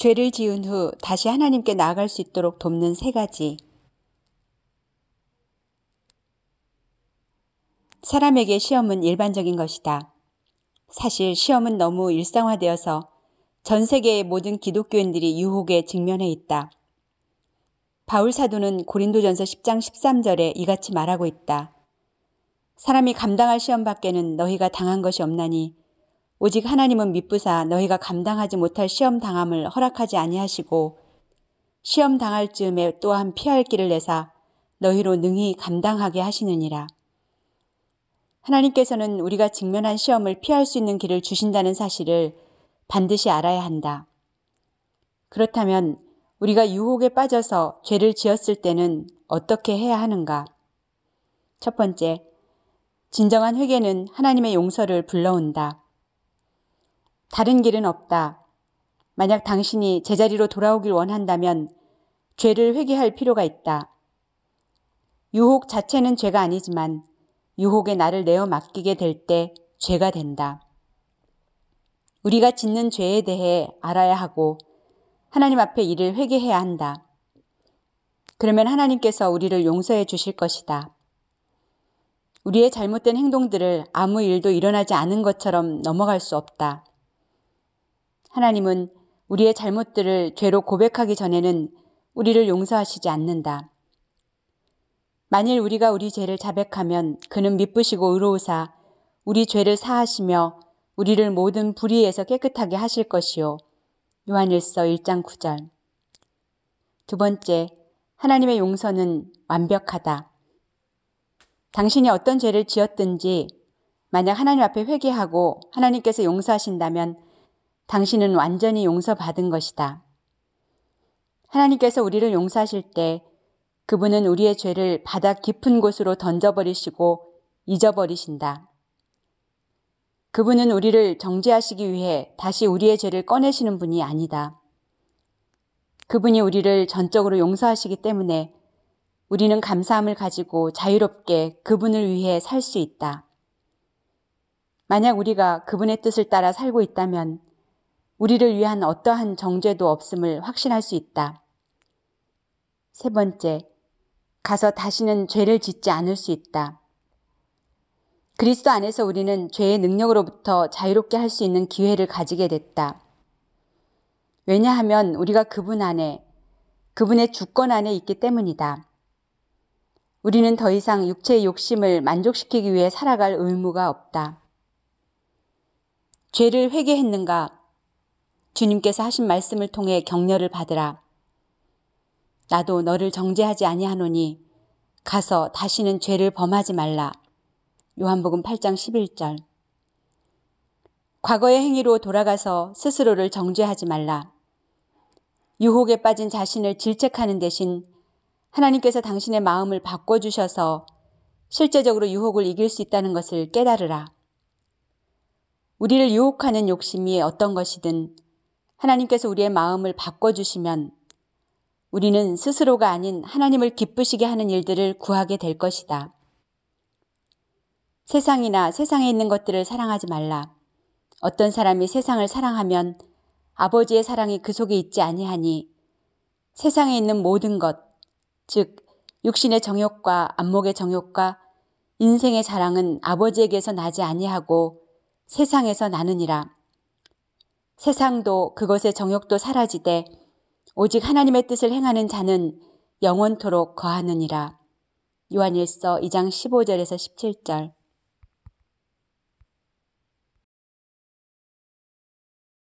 죄를 지은 후 다시 하나님께 나아갈 수 있도록 돕는 세 가지. 사람에게 시험은 일반적인 것이다. 사실 시험은 너무 일상화되어서 전 세계의 모든 기독교인들이 유혹에 직면해 있다. 바울 사도는 고린도전서 10장 13절에 이같이 말하고 있다. 사람이 감당할 시험 밖에는 너희가 당한 것이 없나니 오직 하나님은 미쁘사 너희가 감당하지 못할 시험 당함을 허락하지 아니하시고 시험 당할 즈음에 또한 피할 길을 내사 너희로 능히 감당하게 하시느니라. 하나님께서는 우리가 직면한 시험을 피할 수 있는 길을 주신다는 사실을 반드시 알아야 한다. 그렇다면 우리가 유혹에 빠져서 죄를 지었을 때는 어떻게 해야 하는가? 첫 번째, 진정한 회개는 하나님의 용서를 불러온다. 다른 길은 없다. 만약 당신이 제자리로 돌아오길 원한다면 죄를 회개할 필요가 있다. 유혹 자체는 죄가 아니지만 유혹에 나를 내어 맡기게 될 때 죄가 된다. 우리가 짓는 죄에 대해 알아야 하고 하나님 앞에 이를 회개해야 한다. 그러면 하나님께서 우리를 용서해 주실 것이다. 우리의 잘못된 행동들을 아무 일도 일어나지 않은 것처럼 넘어갈 수 없다. 하나님은 우리의 잘못들을 죄로 고백하기 전에는 우리를 용서하시지 않는다. 만일 우리가 우리 죄를 자백하면 그는 미쁘시고 의로우사 우리 죄를 사하시며 우리를 모든 불의에서 깨끗하게 하실 것이요. 요한일서 1장 9절. 두 번째, 하나님의 용서는 완벽하다. 당신이 어떤 죄를 지었든지 만약 하나님 앞에 회개하고 하나님께서 용서하신다면 당신은 완전히 용서받은 것이다. 하나님께서 우리를 용서하실 때 그분은 우리의 죄를 바닥 깊은 곳으로 던져버리시고 잊어버리신다. 그분은 우리를 정죄하시기 위해 다시 우리의 죄를 꺼내시는 분이 아니다. 그분이 우리를 전적으로 용서하시기 때문에 우리는 감사함을 가지고 자유롭게 그분을 위해 살 수 있다. 만약 우리가 그분의 뜻을 따라 살고 있다면 우리를 위한 어떠한 정죄도 없음을 확신할 수 있다. 세 번째, 가서 다시는 죄를 짓지 않을 수 있다. 그리스도 안에서 우리는 죄의 능력으로부터 자유롭게 할 수 있는 기회를 가지게 됐다. 왜냐하면 우리가 그분 안에, 그분의 주권 안에 있기 때문이다. 우리는 더 이상 육체의 욕심을 만족시키기 위해 살아갈 의무가 없다. 죄를 회개했는가? 주님께서 하신 말씀을 통해 격려를 받으라. 나도 너를 정죄하지 아니하노니 가서 다시는 죄를 범하지 말라. 요한복음 8장 11절. 과거의 행위로 돌아가서 스스로를 정죄하지 말라. 유혹에 빠진 자신을 질책하는 대신 하나님께서 당신의 마음을 바꿔주셔서 실제적으로 유혹을 이길 수 있다는 것을 깨달으라. 우리를 유혹하는 욕심이 어떤 것이든 하나님께서 우리의 마음을 바꿔주시면 우리는 스스로가 아닌 하나님을 기쁘시게 하는 일들을 구하게 될 것이다. 세상이나 세상에 있는 것들을 사랑하지 말라. 어떤 사람이 세상을 사랑하면 아버지의 사랑이 그 속에 있지 아니하니 세상에 있는 모든 것, 즉 육신의 정욕과 안목의 정욕과 인생의 자랑은 아버지에게서 나지 아니하고 세상에서 나느니라. 세상도 그것의 정욕도 사라지되 오직 하나님의 뜻을 행하는 자는 영원토록 거하느니라. 요한일서 2장 15절에서 17절